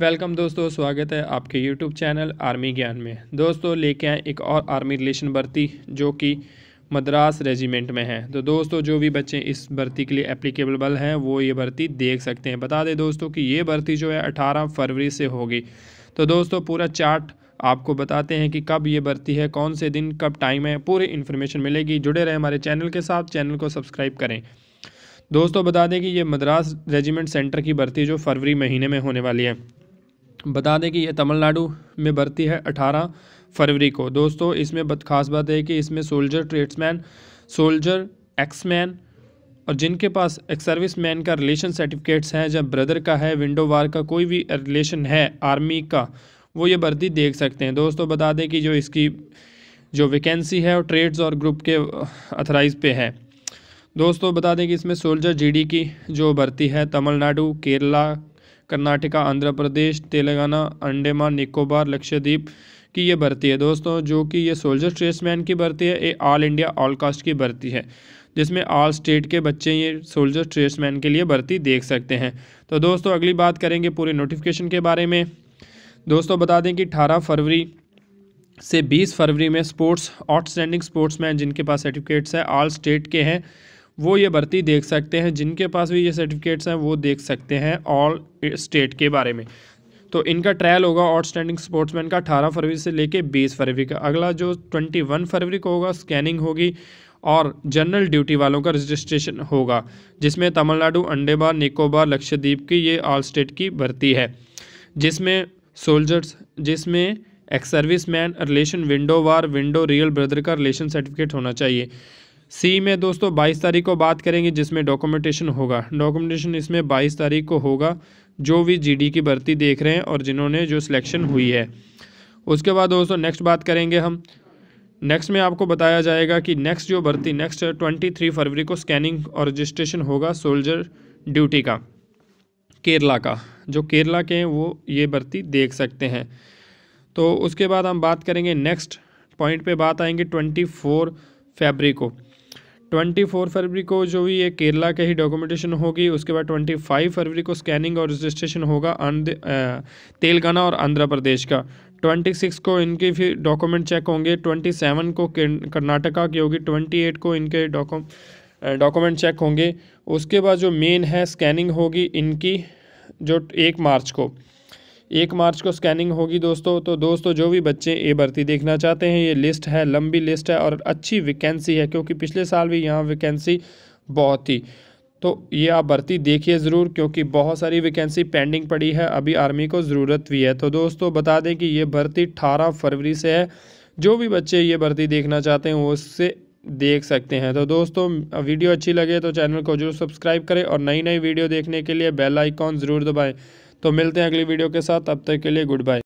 welcome दोस्तों स्वागत है आपके यूट्यूब चैनल आर्मी ज्ञान में दोस्तों लेके आए एक और आर्मी रिलेशन भर्ती जो कि मद्रास रेजिमेंट में है तो दोस्तों जो भी बच्चे इस भर्ती के लिए एप्लीकेबल हैं वो ये भर्ती देख सकते हैं बता दें दोस्तों कि ये भर्ती जो है अठारह फरवरी से होगी तो दोस्तों पूरा चार्ट आपको बताते हैं कि कब ये भर्ती है कौन से दिन कब टाइम है पूरी इन्फॉर्मेशन मिलेगी जुड़े रहें हमारे चैनल के साथ चैनल को सब्सक्राइब करें दोस्तों बता दें कि ये मद्रास रेजिमेंट सेंटर की भर्ती जो फरवरी महीने में होने वाली है बता दें कि यह तमिलनाडु में भर्ती है अठारह फरवरी को दोस्तों इसमें बत खास बात है कि इसमें सोल्जर ट्रेड्समैन सोल्जर एक्समैन और जिनके पास एक सर्विस मैन का रिलेशन सर्टिफिकेट्स हैं जब ब्रदर का है विंडो वार का कोई भी रिलेशन है आर्मी का वो ये भर्ती देख सकते हैं दोस्तों बता दें कि जो इसकी जो वैकेंसी है वो ट्रेड्स और ग्रुप के अथराइज पे है दोस्तों बता दें कि इसमें सोल्जर जीडी की जो भर्ती है तमिलनाडु केरला कर्नाटका आंध्र प्रदेश तेलंगाना अंडेमान निकोबार लक्षद्वीप की ये भर्ती है दोस्तों जो कि ये सोल्जर ट्रेसमैन की भर्ती है ये ऑल इंडिया ऑल कास्ट की भर्ती है जिसमें ऑल स्टेट के बच्चे ये सोल्जर ट्रेसमैन के लिए भर्ती देख सकते हैं तो दोस्तों अगली बात करेंगे पूरे नोटिफिकेशन के बारे में दोस्तों बता दें कि अठारह फरवरी से 20 फरवरी में स्पोर्ट्स आउटस्टैंडिंग स्पोर्ट्समैन जिनके पास सर्टिफिकेट्स है ऑल स्टेट के हैं वो ये भर्ती देख सकते हैं जिनके पास भी ये सर्टिफिकेट्स हैं वो देख सकते हैं ऑल स्टेट के बारे में तो इनका ट्रायल होगा आउटस्टैंडिंग स्पोर्ट्समैन का अठारह फरवरी से लेके बीस फरवरी का अगला जो ट्वेंटी वन फरवरी को होगा स्कैनिंग होगी और जनरल ड्यूटी वालों का रजिस्ट्रेशन होगा जिसमें तमिलनाडु अंडेबार निकोबार लक्षद्वीप की ये ऑल स्टेट की भर्ती है जिसमें सोल्जर्स जिसमें ex service man relation widow war widow real brother का रिलेशन सर्टिफिकेट होना चाहिए सी में दोस्तों बाईस तारीख को बात करेंगे जिसमें डॉक्यूमेंटेशन होगा डॉक्यूमेंटेशन इसमें बाईस तारीख को होगा जो भी जीडी की भर्ती देख रहे हैं और जिन्होंने जो सिलेक्शन हुई है उसके बाद दोस्तों नेक्स्ट बात करेंगे हम नेक्स्ट में आपको बताया जाएगा कि नेक्स्ट जो भर्ती नेक्स्ट ट्वेंटी थ्री फरवरी को स्कैनिंग और रजिस्ट्रेशन होगा सोल्जर ड्यूटी का केरला का जो केरला के हैं वो ये भर्ती देख सकते हैं तो उसके बाद हम बात करेंगे नेक्स्ट पॉइंट पे बात आएंगे ट्वेंटी फोर फेबरी को ट्वेंटी फोर फरवरी को जो भी ये केरला के ही डॉक्यूमेंटेशन होगी उसके बाद ट्वेंटी फाइव फरवरी को स्कैनिंग और रजिस्ट्रेशन होगा तेलंगाना और आंध्र प्रदेश का ट्वेंटी सिक्स को इनके फिर डॉक्यूमेंट चेक होंगे ट्वेंटी सेवन को कर्नाटका की होगी ट्वेंटी एट को इनके डॉक्यूमेंट चेक होंगे उसके बाद जो मेन है स्कैनिंग होगी इनकी जो एक मार्च को एक मार्च को स्कैनिंग होगी दोस्तों तो दोस्तों जो भी बच्चे ये भर्ती देखना चाहते हैं ये लिस्ट है लंबी लिस्ट है और अच्छी वैकेंसी है क्योंकि पिछले साल भी यहाँ वैकेंसी बहुत थी तो ये आप भर्ती देखिए ज़रूर क्योंकि बहुत सारी वैकेंसी पेंडिंग पड़ी है अभी आर्मी को ज़रूरत भी है तो दोस्तों बता दें कि ये भर्ती अठारह फरवरी से है जो भी बच्चे ये भर्ती देखना चाहते हैं वो उससे देख सकते हैं तो दोस्तों वीडियो अच्छी लगे तो चैनल को जरूर सब्सक्राइब करें और नई नई वीडियो देखने के लिए बेल आइकॉन ज़रूर दबाएँ तो मिलते हैं अगली वीडियो के साथ अब तक के लिए गुड बाय